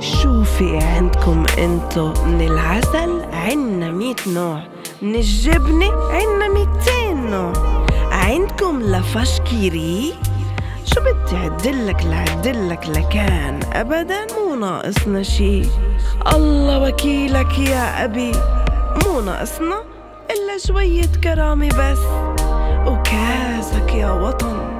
شو في عندكم انتو من العسل عنا مية نوع من الجبنة عنا ميتين نوع عندكم لفش كيري شو بدي عدلك لعدلك لكان ابدا مو ناقصنا شي الله وكيلك يا ابي مو ناقصنا الا شوية كرامة بس وكاسك يا وطن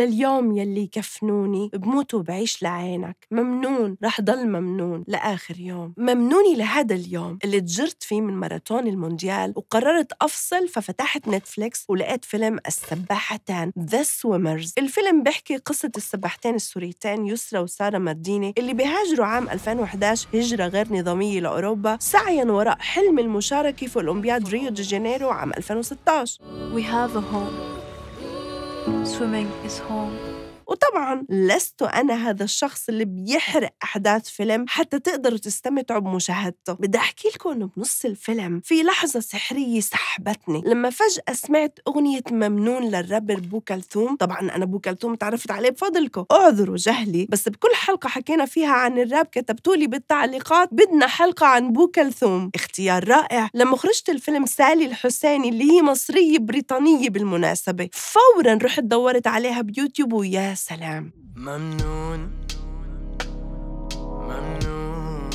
لليوم يلي كفنوني بموت وبعيش لعينك ممنون رح ضل ممنون لآخر يوم ممنوني لهذا اليوم اللي تجرت فيه من ماراثون المونديال وقررت أفصل ففتحت نتفليكس ولقيت فيلم السباحتان ذا سويمرز الفيلم بيحكي قصة السباحتين السوريتين يسرا وسارة مرديني اللي بيهاجروا عام 2011 هجرة غير نظامية لأوروبا سعيا وراء حلم المشاركة في أولمبياد ريو دي جانيرو عام 2016 We have a home Swimming is home. وطبعا لست أنا هذا الشخص اللي بيحرق أحداث فيلم حتى تقدروا تستمتعوا بمشاهدته بدي أحكي لكم إنه بنص الفيلم في لحظة سحرية سحبتني لما فجأة سمعت أغنية ممنون للرابر بو كلثوم طبعا أنا بو كلثوم تعرفت عليه بفضلكم اعذروا جهلي بس بكل حلقة حكينا فيها عن الراب كتبتوا لي بالتعليقات بدنا حلقة عن بو كلثوم اختيار رائع لما خرجت الفيلم سالي الحسيني اللي هي مصرية بريطانية بالمناسبة فورا رحت دورت عليها بيوتيوب ويا السلام ممنون ممنون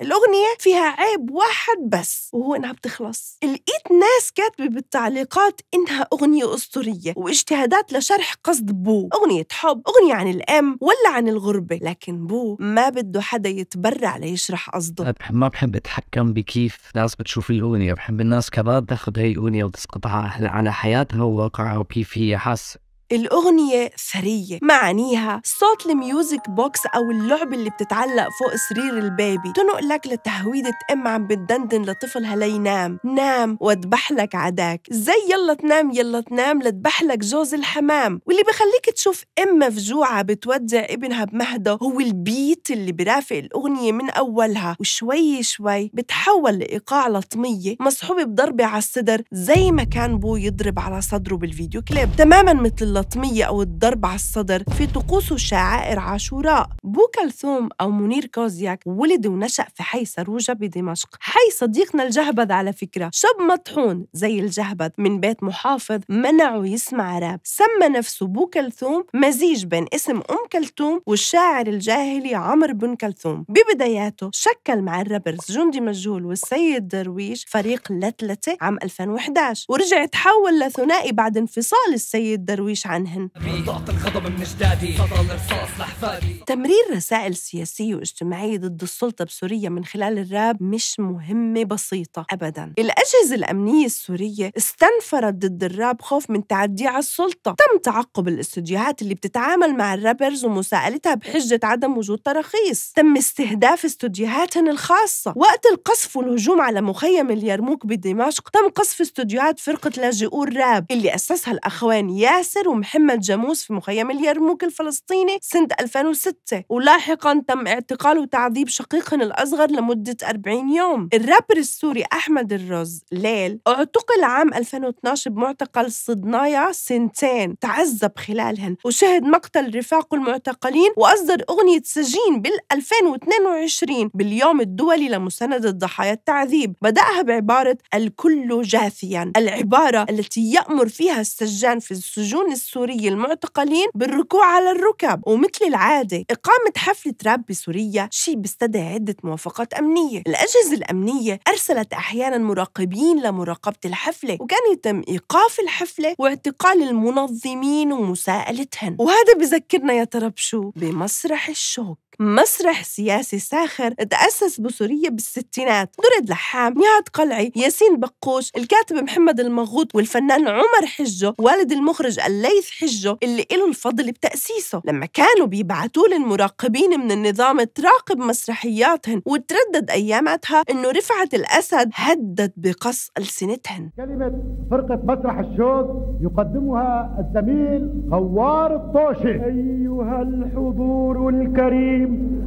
الأغنية فيها عيب واحد بس وهو إنها بتخلص لقيت ناس كاتبة بالتعليقات إنها أغنية أسطورية واجتهادات لشرح قصد بو أغنية حب أغنية عن الأم ولا عن الغربة لكن بو ما بده حدا يتبرع ليشرح قصده ما بحب أتحكم بكيف ناس بتشوف الأغنية بحب الناس كمان تاخذ هي الأغنية وتسقطها على حياتها وواقعها وكيف هي حاسة الأغنية ثرية معانيها صوت الميوزك بوكس أو اللعبة اللي بتتعلق فوق سرير البيبي تنقلك لتهويدة أم عم بتدندن لطفلها لينام نام وادبحلك عداك زي يلا تنام يلا تنام لدبحلك جوز الحمام واللي بخليك تشوف أم مفجوعة بتودع ابنها بمهده هو البيت اللي برافق الأغنية من أولها وشوي شوي بتحول لإيقاع لطمية مصحوبة بضربة على الصدر زي ما كان بو يضرب على صدره بالفيديو كليب تماما مثل اللطمية أو الضرب على الصدر في طقوس وشعائر عاشوراء بو كلثوم أو منير كوزياك ولد ونشأ في حي سروجة بدمشق حي صديقنا الجهبذ على فكرة شاب مطحون زي الجهبذ من بيت محافظ منعه يسمع راب سمى نفسه بو كلثوم مزيج بين اسم أم كلثوم والشاعر الجاهلي عمرو بن كلثوم ببداياته شكل مع الرابرز جندي مجهول والسيد درويش فريق لتلتة عام 2011 ورجع تحول لثنائي بعد انفصال السيد درويش عنهن ضغط الغضب من جدادي الرصاص لحفادي تحرير رسائل سياسية واجتماعية ضد السلطة بسوريا من خلال الراب مش مهمة بسيطة أبدا الأجهزة الأمنية السورية استنفرت ضد الراب خوف من تعدي على السلطة تم تعقب الاستوديوهات اللي بتتعامل مع الرابرز ومساءلتها بحجة عدم وجود تراخيص تم استهداف استديوهاتهم الخاصة وقت القصف والهجوم على مخيم اليرموك بدمشق تم قصف استوديوهات فرقة لاجئو الراب اللي أسسها الأخوان ياسر ومحمد جاموس في مخيم اليرموك الفلسطيني سنة 2006 ولاحقا تم اعتقال وتعذيب شقيقهن الأصغر لمدة 40 يوم الرابر السوري أحمد الرز ليل اعتقل عام 2012 بمعتقل صدنايا سنتين تعذب خلالهن وشهد مقتل رفاقه المعتقلين وأصدر أغنية سجين بال 2022 باليوم الدولي لمساندة ضحايا التعذيب بدأها بعبارة الكل جاثيا العبارة التي يأمر فيها السجان في السجون السورية المعتقلين بالركوع على الركب ومثل العادة قامت حفلة راب بسوريا شيء بيستدعي عدة موافقات أمنية الأجهزة الأمنية أرسلت أحيانا مراقبين لمراقبة الحفلة وكان يتم إيقاف الحفلة واعتقال المنظمين ومساءلتهن وهذا بذكرنا يا ترى بشو بمسرح الشوك مسرح سياسي ساخر تأسس بسوريا بالستينات درد لحام نهاد قلعي ياسين بقوش الكاتب محمد المغوط والفنان عمر حجه والد المخرج الليث حجه اللي له الفضل بتأسيسه لما كانوا بيبعتوا للمراقبين المراقبين من النظام تراقب مسرحياتهن وتردد أيامتها أنه رفعت الأسد هدد بقص ألسنتهن كلمة فرقة مسرح الشوق يقدمها الزميل غوار الطوشي أيها الحضور الكريم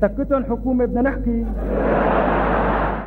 سكتوا الحكومة بدنا نحكي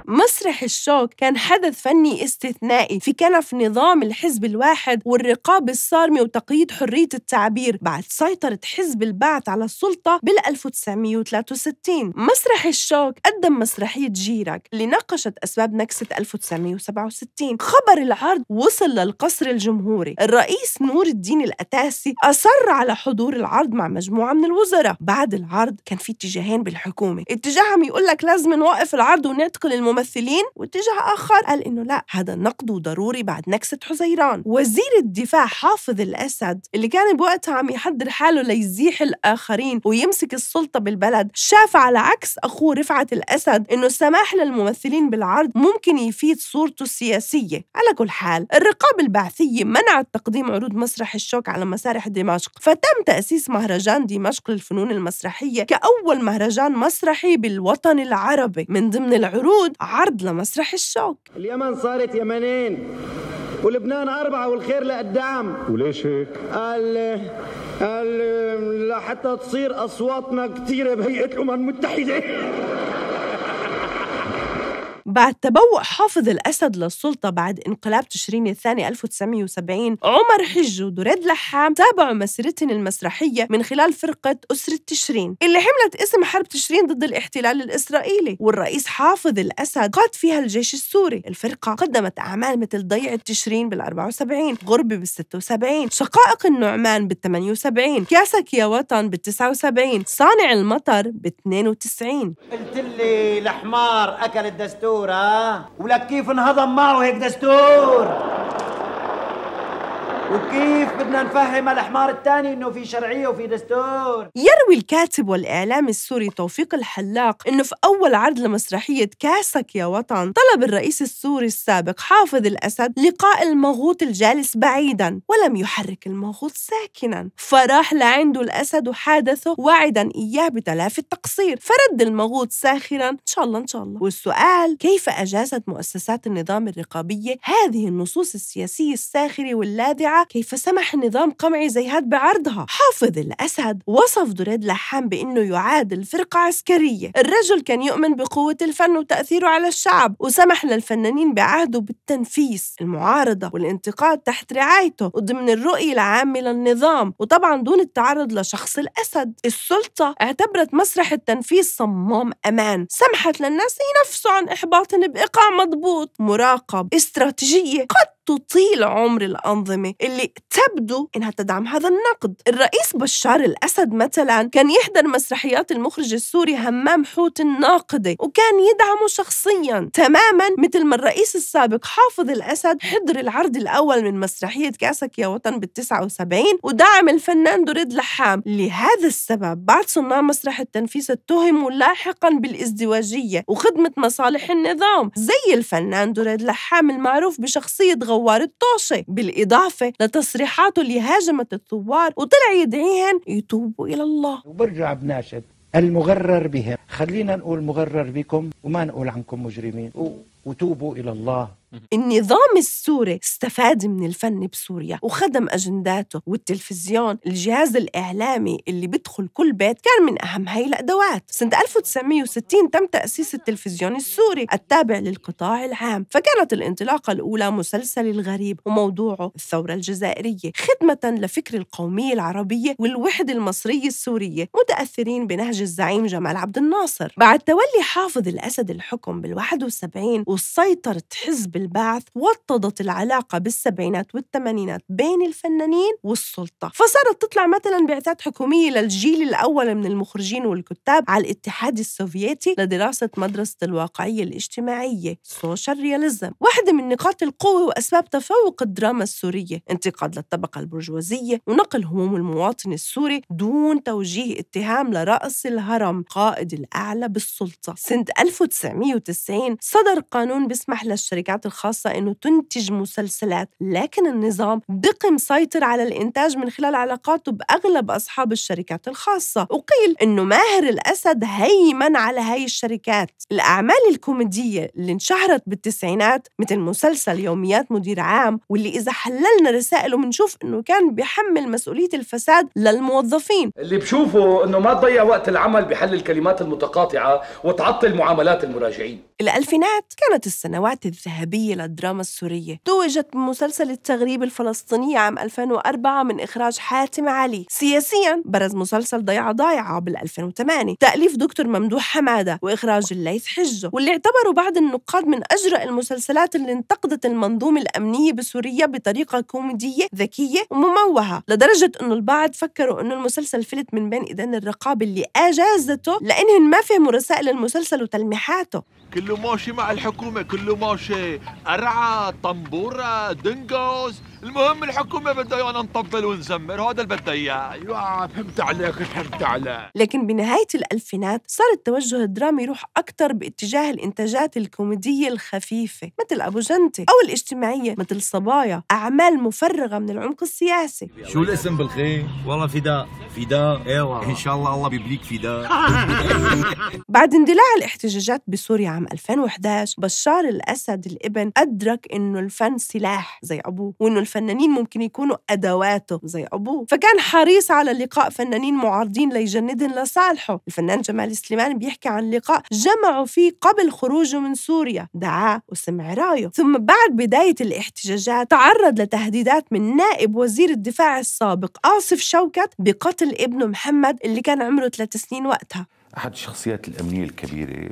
مسرح الشوك كان حدث فني استثنائي في كنف نظام الحزب الواحد والرقاب الصارمة وتقييد حرية التعبير بعد سيطرة حزب البعث على السلطة بال 1963 مسرح الشوك قدم مسرحية جيرك اللي ناقشت أسباب نكسة 1967 خبر العرض وصل للقصر الجمهوري الرئيس نور الدين الأتاسي أصر على حضور العرض مع مجموعة من الوزراء بعد العرض كان في اتجاهين بالحكومة اتجاههم يقول لك لازم نوقف العرض ونعتقل الممثلين واتجاه آخر قال إنه لا هذا نقد وضروري بعد نكسة حزيران وزير الدفاع حافظ الأسد اللي كان بوقتها عم يحضر حاله ليزيح الآخرين ويمسك السلطة بالبلد شاف على عكس أخوه رفعت الأسد إنه السماح للممثلين بالعرض ممكن يفيد صورته السياسية على كل حال الرقابة البعثية منعت تقديم عروض مسرح الشوك على مسارح دمشق فتم تأسيس مهرجان دمشق للفنون المسرحية كأول مهرجان مسرحي بالوطن العربي من ضمن العروض عرض لمسرح الشوك اليمن صارت يمنين ولبنان أربعة والخير لقدام وليش هيك؟ قال قال لحتى تصير أصواتنا كثيرة بهيئة الأمم المتحدة بعد تبوء حافظ الأسد للسلطة بعد انقلاب تشرين الثاني 1970 عمر حج ودريد لحام تابعوا مسيرتهم المسرحية من خلال فرقة أسرة تشرين اللي حملت اسم حرب تشرين ضد الاحتلال الإسرائيلي والرئيس حافظ الأسد قاد فيها الجيش السوري الفرقة قدمت أعمال مثل ضيعة تشرين بال74 غربة بال76 شقائق النعمان بال78 كاسك يا وطن بال79 صانع المطر بال92 قلت لي الحمار أكل الدستور ها آه؟ ولك كيف انهضم معه هيك دستور وكيف بدنا نفهم الحمار الثاني انه في شرعيه وفي دستور يروي الكاتب والاعلامي السوري توفيق الحلاق انه في اول عرض لمسرحيه كاسك يا وطن طلب الرئيس السوري السابق حافظ الاسد لقاء المغوط الجالس بعيدا ولم يحرك المغوط ساكنا فراح لعنده الاسد وحادثه واعدا اياه بتلافي التقصير فرد المغوط ساخرا ان شاء الله ان شاء الله والسؤال كيف اجازت مؤسسات النظام الرقابيه هذه النصوص السياسيه الساخره واللاذعه كيف سمح النظام قمعي هاد بعرضها حافظ الأسد وصف دريد لحام بأنه يعادل فرقة عسكرية الرجل كان يؤمن بقوة الفن وتأثيره على الشعب وسمح للفنانين بعهده بالتنفيس المعارضة والانتقاد تحت رعايته وضمن الرؤية العامة للنظام وطبعا دون التعرض لشخص الأسد السلطة اعتبرت مسرح التنفيذ صمام أمان سمحت للناس ينفسوا عن إحباطهم بإيقاع مضبوط مراقب استراتيجية قد تطيل عمر الأنظمة اللي تبدو إنها تدعم هذا النقد الرئيس بشار الأسد مثلا كان يحضر مسرحيات المخرج السوري همام حوت الناقدة وكان يدعمه شخصيا تماما مثل ما الرئيس السابق حافظ الأسد حضر العرض الأول من مسرحية كاسك يا وطن بال 79 ودعم الفنان دريد لحام لهذا السبب بعض صناع مسرح التنفيس اتهموا لاحقا بالازدواجية وخدمة مصالح النظام زي الفنان دريد لحام المعروف بشخصية غو ثوار الطوشي بالإضافة لتصريحاته اللي هاجمت الثوار وطلع يدعيهن يتوبوا إلى الله وبرجع بناشد المغرر بهم خلينا نقول مغرر بكم وما نقول عنكم مجرمين وتوبوا إلى الله النظام السوري استفاد من الفن بسوريا وخدم أجنداته والتلفزيون الجهاز الإعلامي اللي بيدخل كل بيت كان من أهم هاي الأدوات سنة 1960 تم تأسيس التلفزيون السوري التابع للقطاع العام فكانت الانطلاقة الأولى مسلسل الغريب وموضوعه الثورة الجزائرية خدمة لفكر القومية العربية والوحدة المصرية السورية متأثرين بنهج الزعيم جمال عبد الناصر بعد تولي حافظ الأسد الحكم بال71 وسيطرة حزب البعث وطدت العلاقة بالسبعينات والثمانينات بين الفنانين والسلطة فصارت تطلع مثلا بعثات حكومية للجيل الأول من المخرجين والكتاب على الاتحاد السوفيتي لدراسة مدرسة الواقعية الاجتماعية سوشيال رياليزم واحدة من نقاط القوة وأسباب تفوق الدراما السورية انتقاد للطبقة البرجوازية ونقل هموم المواطن السوري دون توجيه اتهام لرأس الهرم قائد الأعلى بالسلطة سنة 1990 صدر قانون القانون بيسمح للشركات الخاصة أنه تنتج مسلسلات لكن النظام بقي مسيطر على الإنتاج من خلال علاقاته بأغلب أصحاب الشركات الخاصة وقيل أنه ماهر الأسد هيمن على هاي الشركات الأعمال الكوميدية اللي انشهرت بالتسعينات مثل مسلسل يوميات مدير عام واللي إذا حللنا رسائله بنشوف أنه كان بيحمل مسؤولية الفساد للموظفين اللي بشوفه أنه ما تضيع وقت العمل بحل الكلمات المتقاطعة وتعطل معاملات المراجعين الألفينات كان كانت السنوات الذهبية للدراما السورية توجت بمسلسل التغريب الفلسطينية عام 2004 من إخراج حاتم علي سياسيا برز مسلسل ضيعة ضايعة بال2008 تأليف دكتور ممدوح حمادة وإخراج الليث حجة واللي اعتبروا بعض النقاد من أجرأ المسلسلات اللي انتقدت المنظومة الأمنية بسوريا بطريقة كوميدية ذكية ومموهة لدرجة أنه البعض فكروا أنه المسلسل فلت من بين إيدين الرقابة اللي أجازته لأنهن ما فهموا رسائل المسلسل وتلميحاته كله ماشي مع الحكومة كله ماشي قرعة طنبورة دنجوز المهم الحكومة بدها يعني نطبل ونزمر هذا اللي بدها إياه فهمت عليك فهمت عليك لكن بنهاية الألفينات صار التوجه الدرامي يروح أكثر باتجاه الإنتاجات الكوميدية الخفيفة مثل أبو جنتي أو الاجتماعية مثل صبايا أعمال مفرغة من العمق السياسي شو الاسم بالخير؟ والله فداء فداء إيه إن شاء الله الله بيبليك فداء بعد اندلاع الاحتجاجات بسوريا عام 2011 بشار الأسد الابن أدرك إنه الفن سلاح زي أبوه وإنه الفن فنانين ممكن يكونوا أدواته زي أبوه فكان حريص على لقاء فنانين معارضين ليجندهم لصالحه الفنان جمال سليمان بيحكي عن لقاء جمعوا فيه قبل خروجه من سوريا دعاه وسمع رأيه ثم بعد بداية الاحتجاجات تعرض لتهديدات من نائب وزير الدفاع السابق آصف شوكت بقتل ابنه محمد اللي كان عمره ثلاث سنين وقتها احد الشخصيات الامنيه الكبيره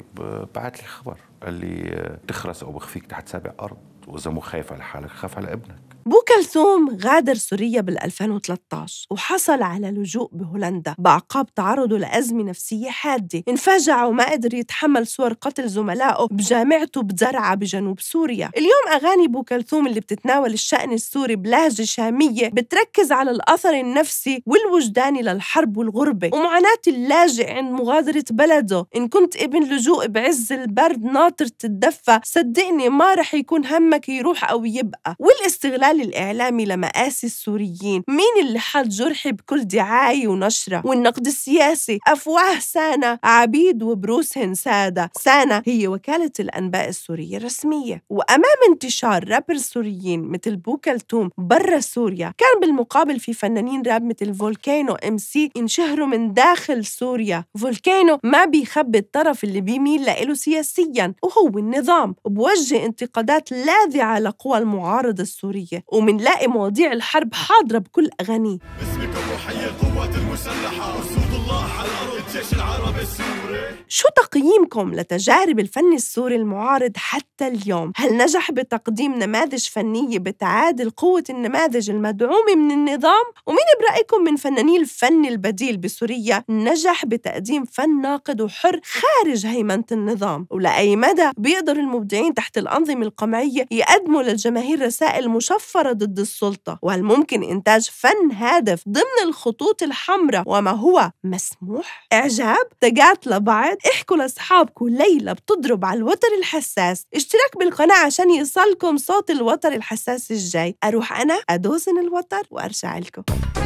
بعث لي خبر قال لي آه، تخرس او بخفيك تحت سابع ارض وإذا مو خايف على حالك خاف على ابنك بو كلثوم غادر سوريا بال 2013 وحصل على لجوء بهولندا بعقاب تعرضه لأزمة نفسية حادة انفجع وما قدر يتحمل صور قتل زملائه بجامعته بدرعا بجنوب سوريا اليوم أغاني بو كلثوم اللي بتتناول الشأن السوري بلهجة شامية بتركز على الأثر النفسي والوجداني للحرب والغربة ومعاناة اللاجئ عند مغادرة بلده إن كنت ابن لجوء بعز البرد ناطر تتدفى صدقني ما رح يكون همك همك يروح أو يبقى والاستغلال الإعلامي لمآسي السوريين مين اللي حط جرح بكل دعاية ونشرة والنقد السياسي أفواه سانا عبيد وبروسهن سادة سانا هي وكالة الأنباء السورية الرسمية وأمام انتشار رابر سوريين مثل بوكالتوم برا سوريا كان بالمقابل في فنانين راب مثل فولكينو ام سي انشهروا من داخل سوريا فولكينو ما بيخبي الطرف اللي بيميل له سياسيا وهو النظام وبوجه انتقادات لا اللاذعة لقوى المعارضة السورية ومنلاقي مواضيع الحرب حاضرة بكل أغانيه باسمكم وحي القوات المسلحة أسود الله على الأرض الجيش العربي السوري شو تقييمكم لتجارب الفن السوري المعارض حتى اليوم؟ هل نجح بتقديم نماذج فنية بتعادل قوة النماذج المدعومة من النظام؟ ومين برأيكم من فناني الفن البديل بسوريا نجح بتقديم فن ناقد وحر خارج هيمنة النظام؟ ولأي مدى بيقدر المبدعين تحت الأنظمة القمعية يقدموا للجماهير رسائل مشفرة ضد السلطة؟ وهل ممكن إنتاج فن هادف ضمن الخطوط الحمراء وما هو مسموح؟ إعجاب؟ تجات لبعض؟ بعد احكوا لاصحابكم ليلى بتضرب على الوتر الحساس اشتراك بالقناه عشان يوصلكم صوت الوتر الحساس الجاي اروح انا ادوزن الوتر وارجع لكم